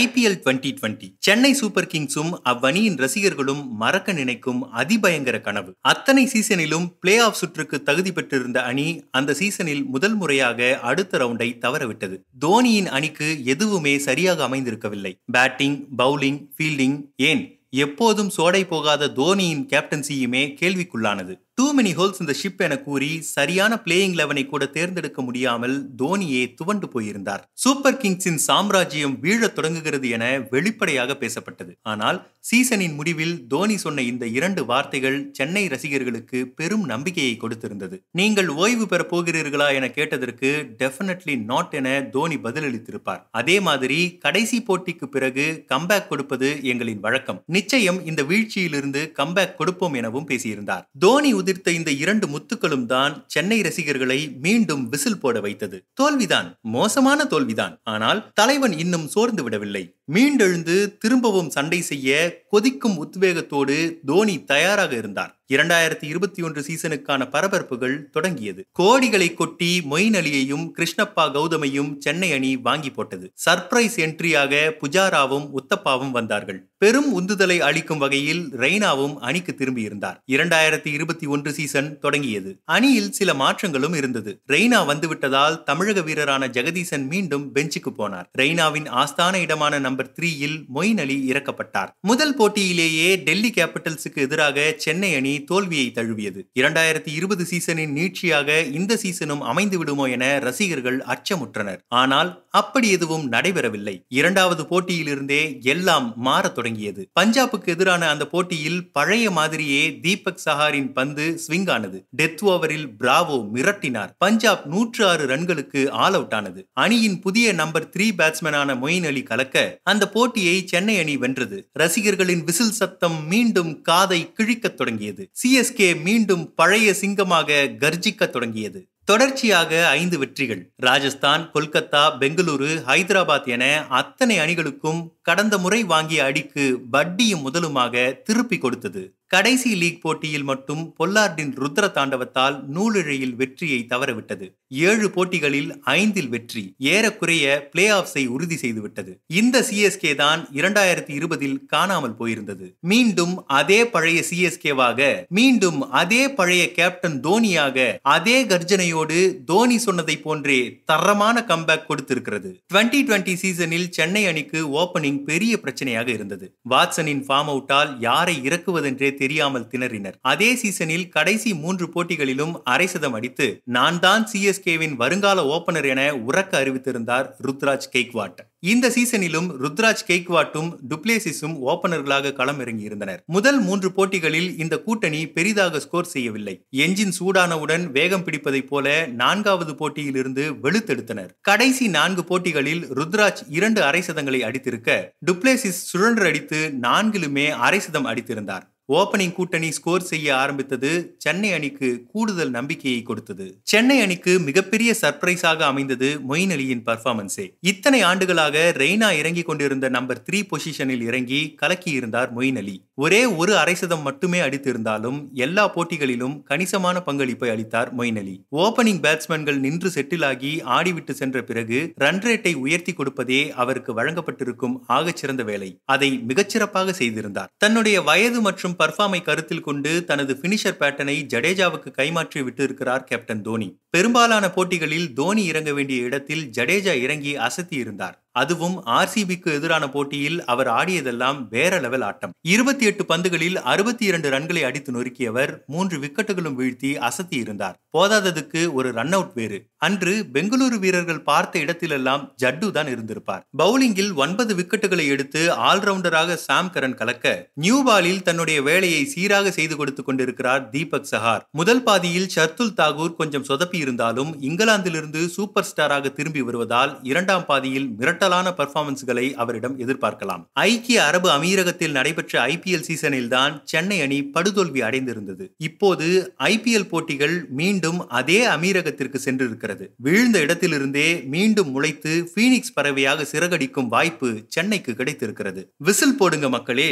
IPL twenty twenty Chennai super கிங்ஸும் அவ்வணியின் ரசிகர்களும் மறக்க நினைக்கும் அதிபயங்கர கனவு அத்தனை சீசனிலும் பிளே ஆஃப் சுற்றுக்கு தகுதி பெற்றிருந்த அணி அந்த சீசனில் முதல் முறையாக அடுத்த ரவுண்டை தவறவிட்டது தோனியின் அணிக்கு எதுவுமே சரியாக அமைந்திருக்கவில்லை பேட்டிங் பவுலிங் ஃபீல்டிங் ஏன் எப்போதும் சோடை போகாத தோனியின் கேப்டன்சியுமே கேள்விக்குள்ளானது too many holes in the ship என கூறி சரியான பிளேயிங் லெவனை கூட தேர்ந்தெடுக்க முடியாமல் தோனியே துவண்டு போயிருந்தார் சூப்பர் கிங்ஸின் சாம்ராஜ்யம் வீழத் தொடங்குகிறது என வெளிப்படையாக பேசப்பட்டது ஆனால் சீசனின் முடிவில் தோனி சொன்ன இந்த இரண்டு வார்த்தைகள் சென்னை ரசிகர்களுக்கு பெரும் நம்பிக்கையை கொடுத்திருந்தது நீங்கள் ஓய்வு பெற போகிறீர்களா என கேட்டதற்கு டெபினெட்லி நாட் என தோனி பதிலளித்திருப்பார் அதே மாதிரி கடைசி போட்டிக்கு பிறகு கம்பேக் கொடுப்பது எங்களின் வழக்கம் நிச்சயம் இந்த வீழ்ச்சியிலிருந்து கம்பேக் கொடுப்போம் எனவும் பேசியிருந்தார் தோனி உதிர்த்த இந்த இரண்டு முத்துக்களும் தான் சென்னை ரசிகர்களை மீண்டும் விசில் போட வைத்தது தோல்விதான் மோசமான தோல்விதான் ஆனால் தலைவன் இன்னும் சோர்ந்து விடவில்லை மீண்டெழுந்து திரும்பவும் சண்டை செய்ய கொதிக்கும் உத்வேகத்தோடு தோனி தயாராக இருந்தார் இரண்டாயிரத்தி இருபத்தி ஒன்று சீசனுக்கான பரபரப்புகள் தொடங்கியது கோடிகளை கொட்டி மொயின் அலியையும் கிருஷ்ணப்பா கௌதமையும் சென்னை அணி வாங்கி போட்டது சர்ப்ரைஸ் என்ட்ரியாக புஜாராவும் உத்தப்பாவும் வந்தார்கள் பெரும் உந்துதலை அளிக்கும் வகையில் ரெய்னாவும் அணிக்கு திரும்பியிருந்தார் இரண்டாயிரத்தி இருபத்தி ஒன்று சீசன் தொடங்கியது அணியில் சில மாற்றங்களும் இருந்தது ரெய்னா வந்துவிட்டதால் தமிழக வீரரான ஜெகதீசன் மீண்டும் பெஞ்சுக்கு போனார் ரெய்னாவின் ஆஸ்தான இடமான நம்பர் நம்பர் த்ரீயில் மொயின் அலி இறக்கப்பட்டார் முதல் போட்டியிலேயே டெல்லி கேபிட்டல்ஸுக்கு எதிராக சென்னை அணி தோல்வியை தழுவியது இரண்டாயிரத்தி இருபது சீசனின் நீட்சியாக இந்த சீசனும் அமைந்து விடுமோ என ரசிகர்கள் அச்சமுற்றனர் ஆனால் அப்படி எதுவும் நடைபெறவில்லை இரண்டாவது போட்டியிலிருந்தே எல்லாம் மாறத் தொடங்கியது பஞ்சாபுக்கு எதிரான அந்த போட்டியில் பழைய மாதிரியே தீபக் சஹாரின் பந்து ஸ்விங் ஆனது டெத் ஓவரில் பிராவோ மிரட்டினார் பஞ்சாப் நூற்று ஆறு ரன்களுக்கு ஆல் அவுட் ஆனது அணியின் புதிய நம்பர் த்ரீ பேட்ஸ்மேனான மொயின் அலி கலக்க அந்த போட்டியை சென்னை அணி வென்றது ரசிகர்களின் விசில் சத்தம் மீண்டும் காதை கிழிக்கத் தொடங்கியது சிஎஸ்கே மீண்டும் பழைய சிங்கமாக கர்ஜிக்க தொடங்கியது தொடர்ச்சியாக ஐந்து வெற்றிகள் ராஜஸ்தான் கொல்கத்தா பெங்களூரு ஹைதராபாத் என அத்தனை அணிகளுக்கும் கடந்த முறை வாங்கிய அடிக்கு வட்டியும் முதலுமாக திருப்பி கொடுத்தது கடைசி லீக் போட்டியில் மட்டும் பொல்லார்டின் ருத்ர தாண்டவத்தால் நூலிழையில் வெற்றியை தவறவிட்டது ஏழு போட்டிகளில் ஐந்தில் வெற்றி ஏறக்குறைய பிளே ஆஃப்ஸை உறுதி செய்துவிட்டது இந்த சிஎஸ்கே தான் இரண்டாயிரத்தி இருபதில் காணாமல் போயிருந்தது மீண்டும் அதே பழைய சிஎஸ்கேவாக மீண்டும் அதே பழைய கேப்டன் தோனியாக அதே கர்ஜனையோடு தோனி சொன்னதை போன்றே தரமான கம்பேக் கொடுத்திருக்கிறது டுவெண்ட்டி டுவெண்ட்டி சீசனில் சென்னை அணிக்கு ஓபனிங் பெரிய பிரச்சனையாக இருந்தது வாட்சனின் ஃபார்ம் அவுட்டால் யாரை இறக்குவதென்றே தெரியாமல் திணறினர் அதே சீசனில் கடைசி மூன்று போட்டிகளிலும் அரை சதம் அடித்து நான் தான் சிஎஸ்கேவின் வருங்கால ஓபனர் என உறக்க அறிவித்திருந்தார் ருத்ராஜ் கெய்க்வாட் இந்த சீசனிலும் ருத்ராஜ் கெய்க்வாட்டும் டுப்ளேசிஸும் ஓபனர்களாக களம் இறங்கியிருந்தனர் முதல் மூன்று போட்டிகளில் இந்த கூட்டணி பெரிதாக ஸ்கோர் செய்யவில்லை எஞ்சின் சூடானவுடன் வேகம் பிடிப்பதைப் போல நான்காவது போட்டியில் இருந்து வெளுத்தெடுத்தனர் கடைசி நான்கு போட்டிகளில் ருத்ராஜ் இரண்டு அரை சதங்களை அடித்திருக்க டுப்ளேசிஸ் சுழன்றடித்து நான்கிலுமே அரை சதம் அடித்திருந்தார் ஓபனிங் கூட்டணி ஸ்கோர் செய்ய ஆரம்பித்தது சென்னை அணிக்கு கூடுதல் நம்பிக்கையை கொடுத்தது சென்னை அணிக்கு மிகப்பெரிய சர்ப்ரைஸாக அமைந்தது மொயின் அலியின் பர்ஃபார்மன்ஸே இத்தனை ஆண்டுகளாக ரெய்னா இறங்கிக் கொண்டிருந்த நம்பர் த்ரீ பொசிஷனில் இறங்கி கலக்கியிருந்தார் மொயின் அலி ஒரே ஒரு அரைசதம் மட்டுமே அடித்திருந்தாலும் எல்லா போட்டிகளிலும் கணிசமான பங்களிப்பை அளித்தார் மொயின் அலி ஓபனிங் பேட்ஸ்மேன்கள் நின்று செட்டில் ஆகி ஆடிவிட்டு சென்ற பிறகு ரன் ரேட்டை உயர்த்தி கொடுப்பதே அவருக்கு வழங்கப்பட்டிருக்கும் ஆகச்சிறந்த வேலை அதை மிகச்சிறப்பாக செய்திருந்தார் தன்னுடைய வயது மற்றும் பர்ஃபார்மை கருத்தில் கொண்டு தனது பினிஷர் பேட்டனை ஜடேஜாவுக்கு கைமாற்றி விட்டு இருக்கிறார் கேப்டன் தோனி பெரும்பாலான போட்டிகளில் தோனி இறங்க வேண்டிய இடத்தில் ஜடேஜா இறங்கி அசத்தி இருந்தார் அதுவும் ஆர்சிபிக்கு எதிரான போட்டியில் அவர் ஆடியதெல்லாம் வேற லெவல் ஆட்டம் இருபத்தி எட்டு பந்துகளில் அறுபத்தி இரண்டு ரன்களை அடித்து நொறுக்கியவர் மூன்று விக்கெட்டுகளும் வீழ்த்தி அசத்தி இருந்தார் போதாததுக்கு ஒரு ரன் அவுட் வேறு அன்று பெங்களூரு வீரர்கள் பார்த்த இடத்திலெல்லாம் ஜட்டு தான் இருந்திருப்பார் பவுலிங்கில் ஒன்பது விக்கெட்டுகளை எடுத்து ஆல்ரவுண்டராக சாம் கரன் கலக்க நியூ பாலில் தன்னுடைய வேலையை சீராக செய்து கொடுத்துக் கொண்டிருக்கிறார் தீபக் சஹார் முதல் பாதியில் சர்துல் தாகூர் கொஞ்சம் சொதப்பி இருந்தாலும் இங்கிலாந்திலிருந்து சூப்பர் ஸ்டாராக திரும்பி வருவதால் இரண்டாம் பாதியில் மிரட்டலான பர்ஃபார்மன்ஸ்களை அவரிடம் எதிர்பார்க்கலாம் ஐக்கிய அரபு அமீரகத்தில் நடைபெற்ற ஐபிஎல் சீசனில் தான் சென்னை அணி படுதோல்வி அடைந்திருந்தது இப்போது ஐபிஎல் போட்டிகள் மீண்டும் அதே அமீரகத்திற்கு சென்றிருக்கிறது விழுந்த இடத்திலிருந்தே மீண்டும் முளைத்து பீனிக்ஸ் பறவையாக சிறகடிக்கும் வாய்ப்பு சென்னைக்கு கிடைத்திருக்கிறது விசில் போடுங்க மக்களே